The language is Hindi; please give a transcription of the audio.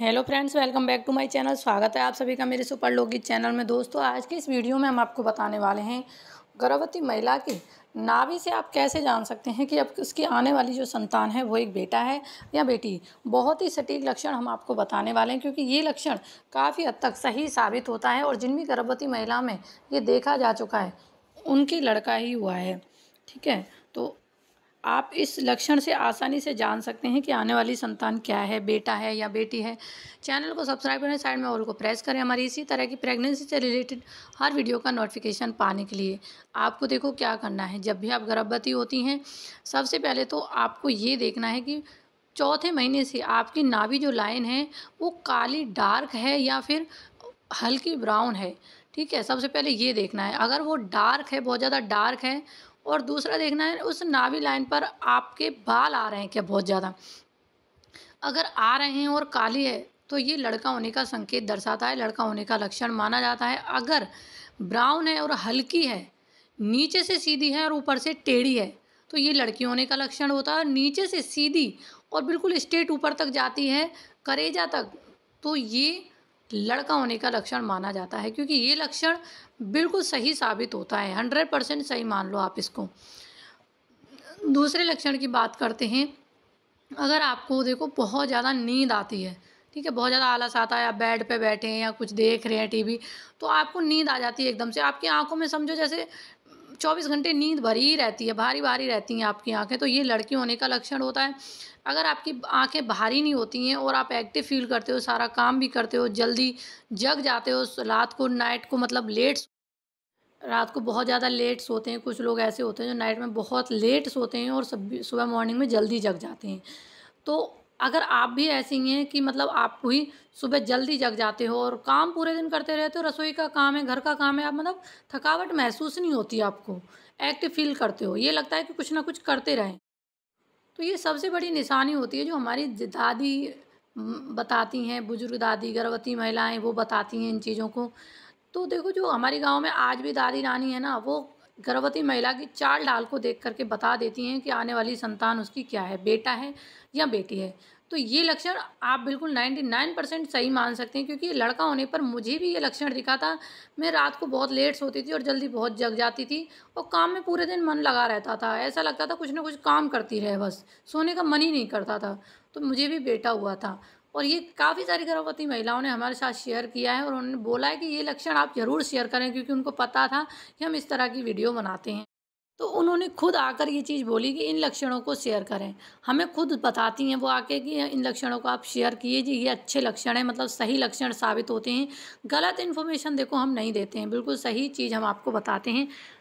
hello friends welcome back to my channel स्वागत है आप सभी का मेरे सुपर लोग चैनल में दोस्तों आज की इस वीडियो में हम आपको बताने वाले हैं गर्भवती महिला के नाभि से आप कैसे जान सकते हैं कि अब उसकी आने वाली जो संतान है वो एक बेटा है या बेटी बहुत ही सटीक लक्षण हम आपको बताने वाले हैं क्योंकि ये लक्षण काफ़ी हद तक सही साबित होता है और जिन भी गर्भवती महिला में ये देखा जा चुका है उनकी लड़का ही हुआ है ठीक है तो आप इस लक्षण से आसानी से जान सकते हैं कि आने वाली संतान क्या है बेटा है या बेटी है चैनल को सब्सक्राइब करें साइड में ऑल को प्रेस करें हमारी इसी तरह की प्रेगनेंसी से रिलेटेड हर वीडियो का नोटिफिकेशन पाने के लिए आपको देखो क्या करना है जब भी आप गर्भवती होती हैं सबसे पहले तो आपको ये देखना है कि चौथे महीने से आपकी नावी जो लाइन है वो काली डार्क है या फिर हल्की ब्राउन है ठीक है सबसे पहले ये देखना है अगर वो डार्क है बहुत ज़्यादा डार्क है और दूसरा देखना है उस नावी लाइन पर आपके बाल आ रहे हैं क्या बहुत ज़्यादा अगर आ रहे हैं और काली है तो ये लड़का होने का संकेत दर्शाता है लड़का होने का लक्षण माना जाता है अगर ब्राउन है और हल्की है नीचे से सीधी है और ऊपर से टेढ़ी है तो ये लड़की होने का लक्षण होता है नीचे से सीधी और बिल्कुल स्ट्रेट ऊपर तक जाती है करेजा तक तो ये लड़का होने का लक्षण माना जाता है क्योंकि ये लक्षण बिल्कुल सही साबित होता है हंड्रेड परसेंट सही मान लो आप इसको दूसरे लक्षण की बात करते हैं अगर आपको देखो बहुत ज़्यादा नींद आती है ठीक है बहुत ज़्यादा आलस आता है आप बेड पे बैठे हैं या कुछ देख रहे हैं टीवी तो आपको नींद आ जाती है एकदम से आपकी आंखों में समझो जैसे चौबीस घंटे नींद भरी रहती है भारी भारी रहती हैं आपकी आँखें तो ये लड़की होने का लक्षण होता है अगर आपकी आंखें भारी नहीं होती हैं और आप एक्टिव फील करते हो सारा काम भी करते हो जल्दी जग जाते हो रात को नाइट को मतलब लेट रात को बहुत ज़्यादा लेट सोते हैं कुछ लोग ऐसे होते हैं जो नाइट में बहुत लेट सोते हैं और सब सुबह मॉर्निंग में जल्दी जग जाते हैं तो अगर आप भी ऐसी हैं कि मतलब आप भी सुबह जल्दी जग जाते हो और काम पूरे दिन करते रहते हो रसोई का काम है घर का काम है आप मतलब थकावट महसूस नहीं होती आपको एक्टिव फील करते हो ये लगता है कि कुछ ना कुछ करते रहें तो ये सबसे बड़ी निशानी होती है जो हमारी दादी बताती हैं बुजुर्ग दादी गर्भवती महिलाएं वो बताती हैं इन चीज़ों को तो देखो जो हमारे गांव में आज भी दादी नानी है ना वो गर्भवती महिला की चाल डाल को देख करके बता देती हैं कि आने वाली संतान उसकी क्या है बेटा है या बेटी है तो ये लक्षण आप बिल्कुल 99 परसेंट सही मान सकते हैं क्योंकि लड़का होने पर मुझे भी ये लक्षण दिखा था मैं रात को बहुत लेट सोती थी और जल्दी बहुत जग जाती थी और काम में पूरे दिन मन लगा रहता था ऐसा लगता था कुछ ना कुछ काम करती रहे बस सोने का मन ही नहीं करता था तो मुझे भी बेटा हुआ था और ये काफ़ी सारी गर्भवती महिलाओं ने हमारे साथ शेयर किया है और उन्होंने बोला है कि ये लक्षण आप ज़रूर शेयर करें क्योंकि उनको पता था कि हम इस तरह की वीडियो बनाते हैं तो उन्होंने खुद आकर ये चीज़ बोली कि इन लक्षणों को शेयर करें हमें खुद बताती हैं वो आके कि इन लक्षणों को आप शेयर जी ये अच्छे लक्षण हैं मतलब सही लक्षण साबित होते हैं गलत इन्फॉर्मेशन देखो हम नहीं देते हैं बिल्कुल सही चीज़ हम आपको बताते हैं